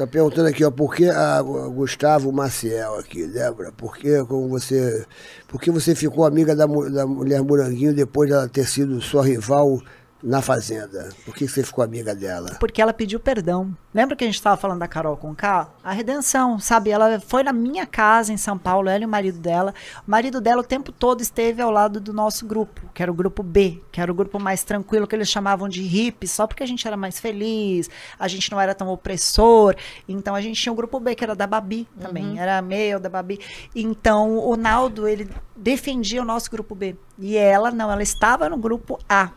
está perguntando aqui, ó, por que a Gustavo Maciel aqui, Débora? Por que, como você, por que você ficou amiga da, da mulher Moranguinho depois dela ter sido sua rival na fazenda? Por que você ficou amiga dela? Porque ela pediu perdão. Lembra que a gente estava falando da Carol Conká? A redenção, sabe? Ela foi na minha casa em São Paulo, ela e o marido dela. O marido dela o tempo todo esteve ao lado do nosso grupo, que era o grupo B, que era o grupo mais tranquilo, que eles chamavam de hippie, só porque a gente era mais feliz, a gente não era tão opressor. Então a gente tinha o grupo B, que era da Babi também, uhum. era meu, da Babi. Então o Naldo, ele defendia o nosso grupo B. E ela não, ela estava no grupo A.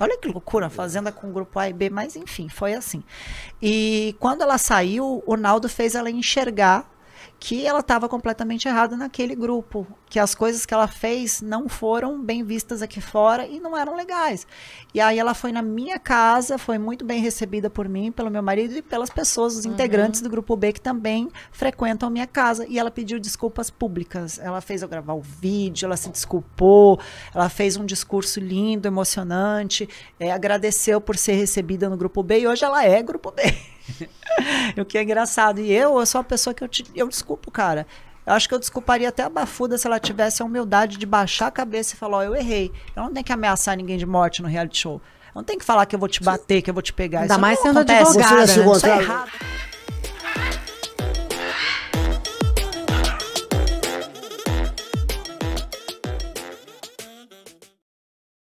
Olha que loucura, é. fazenda com grupo A e B, mas enfim, foi assim. E quando ela saiu, o Naldo fez ela enxergar que ela estava completamente errada naquele grupo, que as coisas que ela fez não foram bem vistas aqui fora e não eram legais. E aí ela foi na minha casa, foi muito bem recebida por mim, pelo meu marido e pelas pessoas, os uhum. integrantes uhum. do grupo B que também frequentam a minha casa. E ela pediu desculpas públicas. Ela fez eu gravar o vídeo, ela se desculpou, ela fez um discurso lindo, emocionante, é, agradeceu por ser recebida no grupo B e hoje ela é grupo B. o que é engraçado. E eu, eu sou uma pessoa que eu, te, eu desculpo, cara. Eu acho que eu desculparia até a Bafuda se ela tivesse a humildade de baixar a cabeça e falar: Ó, eu errei. Eu não tenho que ameaçar ninguém de morte no reality show. Eu não tem que falar que eu vou te bater, que eu vou te pegar. Ainda isso mais sendo acontece. advogada. Né? é